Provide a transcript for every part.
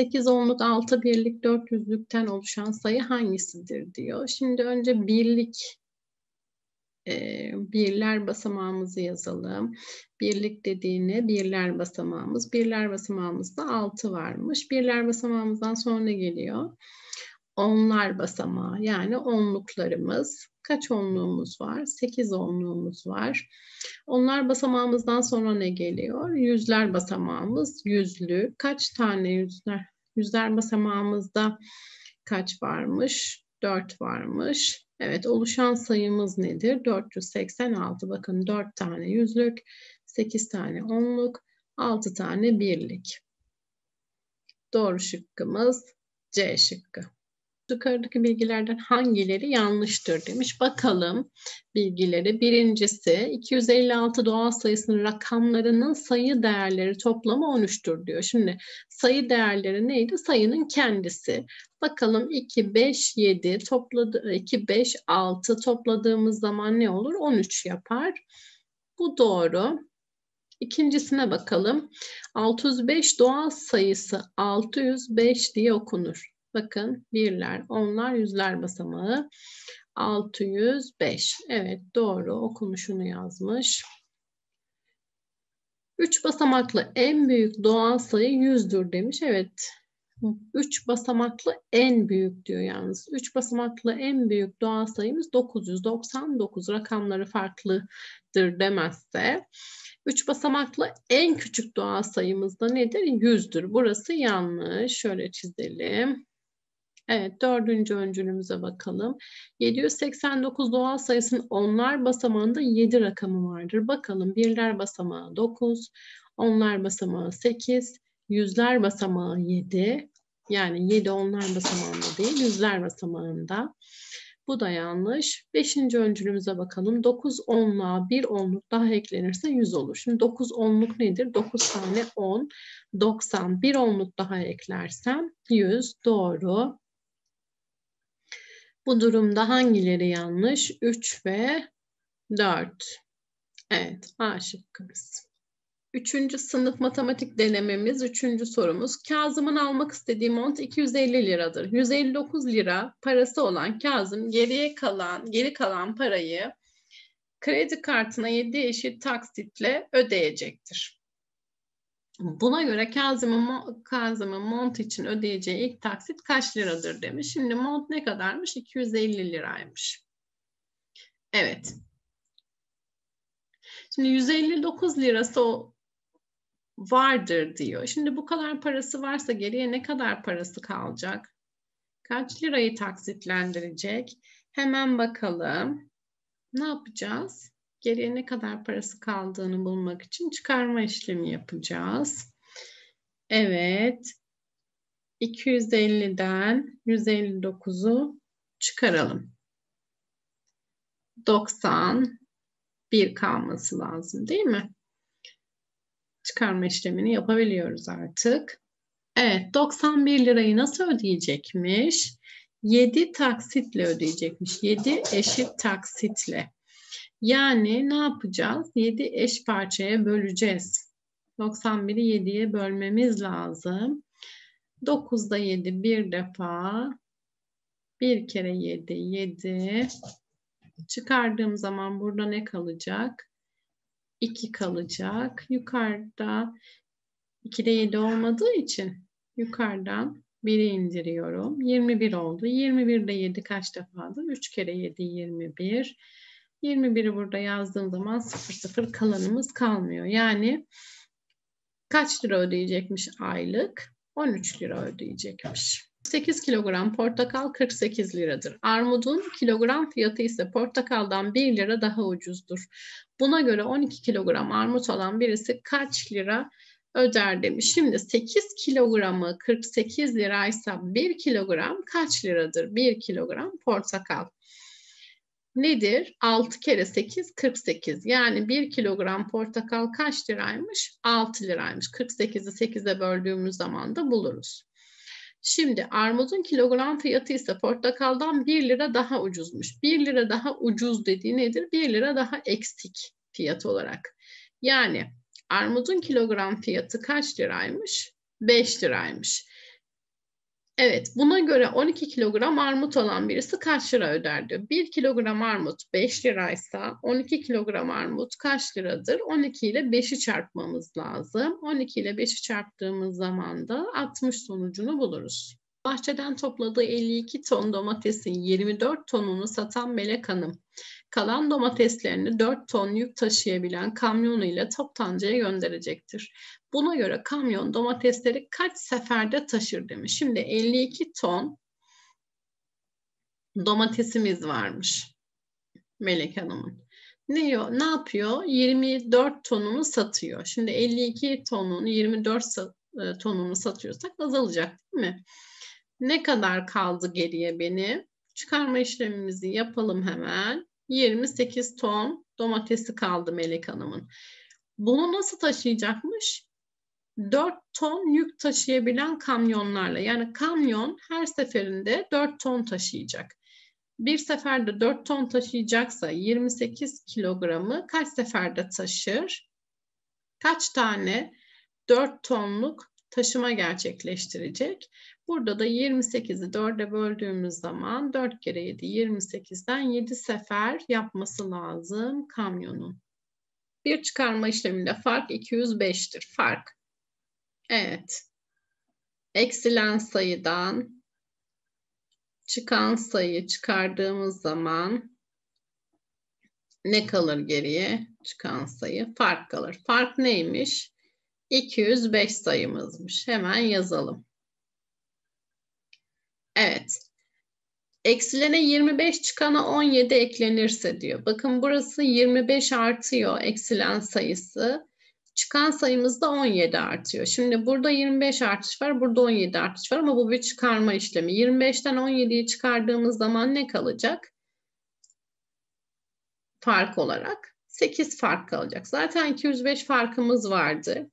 8 onluk, 6 birlik 4 yüzlükten oluşan sayı hangisidir diyor. Şimdi önce birlik e, birler basamağımızı yazalım. Birlik dediğine birler basamağımız. Birler basamağımızda 6 varmış. Birler basamağımızdan sonra geliyor. Onlar basamağı yani onluklarımız. Kaç onluğumuz var? 8 onluğumuz var. Onlar basamağımızdan sonra ne geliyor? Yüzler basamağımız yüzlü. Kaç tane yüzler? Yüzler basamağımızda kaç varmış? 4 varmış. Evet oluşan sayımız nedir? 486 bakın 4 tane yüzlük, 8 tane onluk, 6 tane birlik. Doğru şıkkımız C şıkkı. Yukarıdaki bilgilerden hangileri yanlıştır demiş. Bakalım bilgileri. Birincisi 256 doğal sayısının rakamlarının sayı değerleri toplamı 13'tür diyor. Şimdi sayı değerleri neydi? Sayının kendisi. Bakalım 2, 5, 7 topladı 2, 5, 6 topladığımız zaman ne olur? 13 yapar. Bu doğru. İkincisine bakalım. 605 doğal sayısı 605 diye okunur. Bakın birler, onlar, yüzler basamağı. 605. Evet doğru okunuşunu yazmış. 3 basamaklı en büyük doğal sayı 100'dür demiş. Evet. 3 basamaklı en büyük diyor yalnız. 3 basamaklı en büyük doğal sayımız 999. Rakamları farklıdır demezse. 3 basamaklı en küçük doğal sayımız da nedir? 100'dür. Burası yanlış. Şöyle çizelim. Evet, dördüncü öncülümüze bakalım. 789 doğal sayısının onlar basamağında 7 rakamı vardır. Bakalım birler basamağı 9, onlar basamağı 8, yüzler basamağı 7. Yani 7 onlar basamağında değil, yüzler basamağında. Bu da yanlış. Beşinci öncülümüze bakalım. 9 onluğa 1 onluk daha eklenirse 100 olur. Şimdi 9 onluk nedir? 9 tane 10, 90. 1 onluk daha eklersem 100. Doğru. Bu durumda hangileri yanlış? 3 ve 4. Evet A şıkkımız. Üçüncü sınıf matematik denememiz, üçüncü sorumuz. Kazım'ın almak istediği mont 250 liradır. 159 lira parası olan Kazım geriye kalan, geri kalan parayı kredi kartına 7 eşit taksitle ödeyecektir. Buna göre Kazım'ın mont için ödeyeceği ilk taksit kaç liradır demiş. Şimdi mont ne kadarmış? 250 liraymış. Evet. Şimdi 159 lirası o vardır diyor. Şimdi bu kadar parası varsa geriye ne kadar parası kalacak? Kaç lirayı taksitlendirecek? Hemen bakalım. Ne yapacağız? geriye ne kadar parası kaldığını bulmak için çıkarma işlemi yapacağız. Evet. 250'den 159'u çıkaralım. 90 1 kalması lazım değil mi? Çıkarma işlemini yapabiliyoruz artık. Evet 91 lirayı nasıl ödeyecekmiş? 7 taksitle ödeyecekmiş. 7 eşit taksitle. Yani ne yapacağız? 7 eş parçaya böleceğiz. 91'i 7'ye bölmemiz lazım. 9'da 7 bir defa. 1 kere 7, 7. Çıkardığım zaman burada ne kalacak? 2 kalacak. Yukarıda 2'de 7 olmadığı için yukarıdan 1'i indiriyorum. 21 oldu. 21'de 7 kaç defadır? 3 kere 7, 21. 21. 21'i burada yazdığım zaman 00 kalanımız kalmıyor. Yani kaç lira ödeyecekmiş aylık? 13 lira ödeyecekmiş. 8 kilogram portakal 48 liradır. Armudun kilogram fiyatı ise portakaldan 1 lira daha ucuzdur. Buna göre 12 kilogram armut alan birisi kaç lira öder demiş. Şimdi 8 kilogramı 48 liraysa 1 kilogram kaç liradır? 1 kilogram portakal nedir? 6 kere 8 48. Yani 1 kilogram portakal kaç liraymış? 6 liraymış. 48'i 8'e böldüğümüz zaman da buluruz. Şimdi armudun kilogram fiyatı ise portakaldan 1 lira daha ucuzmuş. 1 lira daha ucuz dediği nedir? 1 lira daha eksik fiyat olarak. Yani armudun kilogram fiyatı kaç liraymış? 5 liraymış. Evet, buna göre 12 kilogram armut alan birisi kaç lira öder diyor. 1 kilogram armut 5 liraysa 12 kilogram armut kaç liradır? 12 ile 5'i çarpmamız lazım. 12 ile 5'i çarptığımız zaman da 60 sonucunu buluruz. Bahçeden topladığı 52 ton domatesin 24 tonunu satan Melek Hanım Kalan domateslerini 4 ton yük taşıyabilen kamyonuyla toptancıya gönderecektir. Buna göre kamyon domatesleri kaç seferde taşır demiş. Şimdi 52 ton domatesimiz varmış Melek Hanım'ın. Ne, ne yapıyor? 24 tonunu satıyor. Şimdi 52 tonunu 24 e, tonunu satıyorsak azalacak değil mi? Ne kadar kaldı geriye benim? Çıkarma işlemimizi yapalım hemen. 28 ton domatesi kaldı Melek Hanım'ın. Bunu nasıl taşıyacakmış? 4 ton yük taşıyabilen kamyonlarla. Yani kamyon her seferinde 4 ton taşıyacak. Bir seferde 4 ton taşıyacaksa 28 kilogramı kaç seferde taşır? Kaç tane 4 tonluk taşıma gerçekleştirecek? Burada da 28'i 4'e böldüğümüz zaman 4 kere 7 28'den 7 sefer yapması lazım kamyonun. Bir çıkarma işleminde fark 205'tir. Fark. Evet. Eksilen sayıdan çıkan sayı çıkardığımız zaman ne kalır geriye? Çıkan sayı fark kalır. Fark neymiş? 205 sayımızmış. Hemen yazalım. Evet. Eksilene 25 çıkana 17 eklenirse diyor. Bakın burası 25 artıyor eksilen sayısı. Çıkan sayımız da 17 artıyor. Şimdi burada 25 artış var, burada 17 artış var ama bu bir çıkarma işlemi. 25'ten 17'yi çıkardığımız zaman ne kalacak? Fark olarak 8 fark kalacak. Zaten 205 farkımız vardı.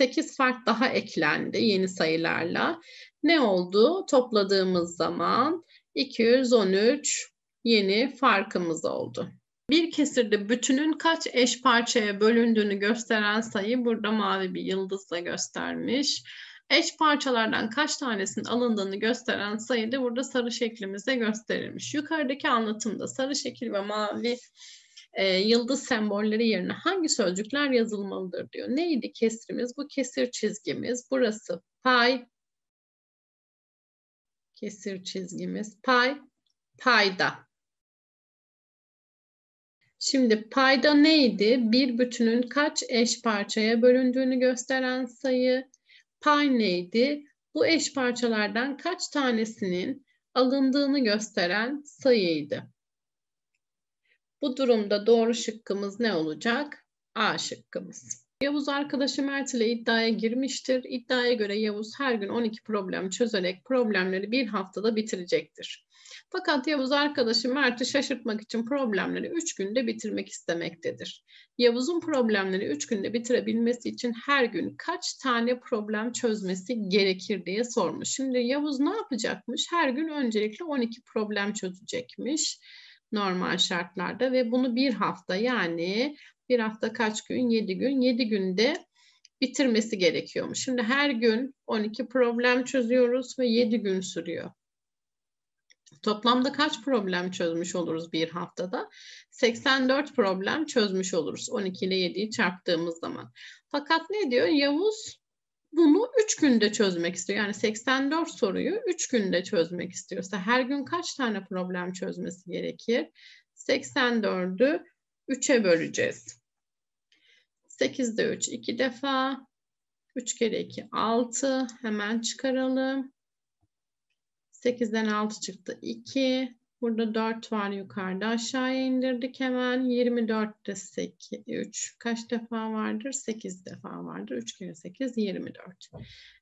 8 fark daha eklendi yeni sayılarla. Ne oldu? Topladığımız zaman 213 yeni farkımız oldu. Bir kesirde bütünün kaç eş parçaya bölündüğünü gösteren sayı burada mavi bir yıldızla göstermiş. Eş parçalardan kaç tanesinin alındığını gösteren sayı da burada sarı şeklimizde gösterilmiş. Yukarıdaki anlatımda sarı şekil ve mavi e, yıldız sembolleri yerine hangi sözcükler yazılmalıdır diyor. Neydi kesrimiz? Bu kesir çizgimiz. Burası pay. Kesir çizgimiz pay. Payda. Şimdi payda neydi? Bir bütünün kaç eş parçaya bölündüğünü gösteren sayı. Pay neydi? Bu eş parçalardan kaç tanesinin alındığını gösteren sayıydı. Bu durumda doğru şıkkımız ne olacak? A şıkkımız. Yavuz arkadaşı Mert ile iddiaya girmiştir. İddiaya göre Yavuz her gün 12 problem çözerek problemleri bir haftada bitirecektir. Fakat Yavuz arkadaşı Mert'i şaşırtmak için problemleri 3 günde bitirmek istemektedir. Yavuz'un problemleri 3 günde bitirebilmesi için her gün kaç tane problem çözmesi gerekir diye sormuş. Şimdi Yavuz ne yapacakmış? Her gün öncelikle 12 problem çözecekmiş normal şartlarda ve bunu bir hafta yani bir hafta kaç gün? 7 gün. 7 günde bitirmesi gerekiyormuş. Şimdi her gün 12 problem çözüyoruz ve 7 gün sürüyor. Toplamda kaç problem çözmüş oluruz bir haftada? 84 problem çözmüş oluruz 12 ile 7'yi çarptığımız zaman. Fakat ne diyor? Yavuz bunu 3 günde çözmek istiyor. Yani 84 soruyu 3 günde çözmek istiyorsa her gün kaç tane problem çözmesi gerekir? 84'ü 3'e böleceğiz. 8'de 3 2 defa. 3 kere 2 6. Hemen çıkaralım. 8'den 6 çıktı 2. Burada 4 var yukarıda aşağıya indirdik hemen. 24 de 8, 3 kaç defa vardır? 8 defa vardır. 3 kere 8 24.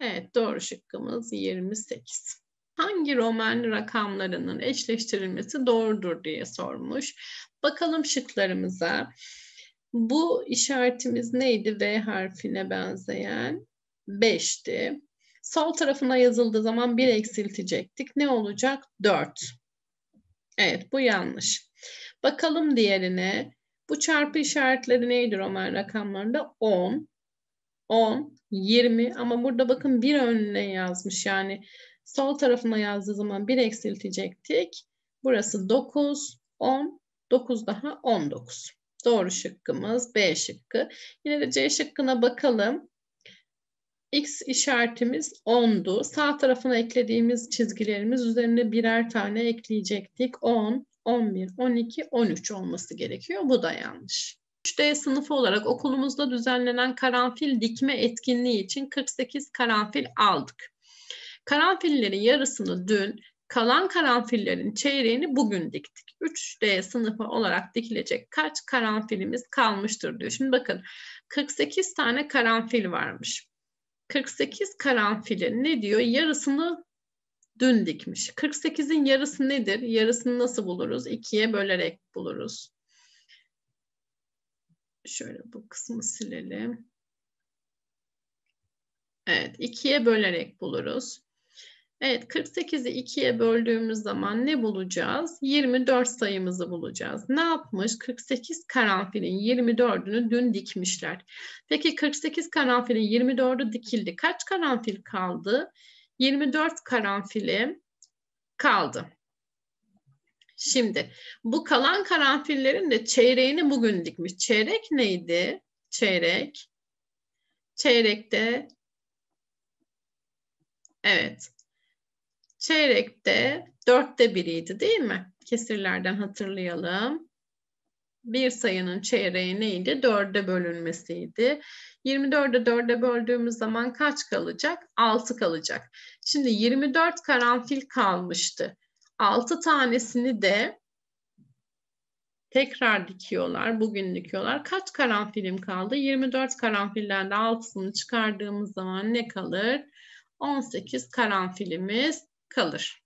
Evet doğru şıkkımız 28. Hangi roman rakamlarının eşleştirilmesi doğrudur diye sormuş. Bakalım şıklarımıza. Bu işaretimiz neydi? V harfine benzeyen 5'ti. Sol tarafına yazıldığı zaman 1 eksiltecektik. Ne olacak? 4. Evet bu yanlış. Bakalım diğerine. Bu çarpı işaretleri neydi Roman rakamlarında? 10, 10, 20 ama burada bakın bir önüne yazmış yani sol tarafına yazdığı zaman bir eksiltecektik. Burası 9, 10, 9 daha 19. Doğru şıkkımız B şıkkı. Yine de C şıkkına bakalım. X işaretimiz 10'du. Sağ tarafına eklediğimiz çizgilerimiz üzerine birer tane ekleyecektik. 10, 11, 12, 13 olması gerekiyor. Bu da yanlış. 3D sınıfı olarak okulumuzda düzenlenen karanfil dikme etkinliği için 48 karanfil aldık. Karanfillerin yarısını dün, kalan karanfillerin çeyreğini bugün diktik. 3D sınıfı olarak dikilecek kaç karanfilimiz kalmıştır diyor. Şimdi bakın 48 tane karanfil varmış. 48 karanfilin ne diyor? Yarısını dün dikmiş. 48'in yarısı nedir? Yarısını nasıl buluruz? 2'ye bölerek buluruz. Şöyle bu kısmı silelim. Evet, 2'ye bölerek buluruz. Evet 48'i 2'ye böldüğümüz zaman ne bulacağız? 24 sayımızı bulacağız. Ne yapmış? 48 karanfilin 24'ünü dün dikmişler. Peki 48 karanfilin 24'ü dikildi. Kaç karanfil kaldı? 24 karanfili kaldı. Şimdi bu kalan karanfillerin de çeyreğini bugün dikmiş. Çeyrek neydi? Çeyrek. Çeyrekte evet Çeyrekte dörtte biriydi değil mi? Kesirlerden hatırlayalım. Bir sayının çeyreği neydi? Dörde bölünmesiydi. 24'ü dörde böldüğümüz zaman kaç kalacak? 6 kalacak. Şimdi 24 karanfil kalmıştı. 6 tanesini de tekrar dikiyorlar. Bugün dikiyorlar. Kaç karanfilim kaldı? 24 karanfilden de 6'sını çıkardığımız zaman ne kalır? 18 karanfilimiz kalır.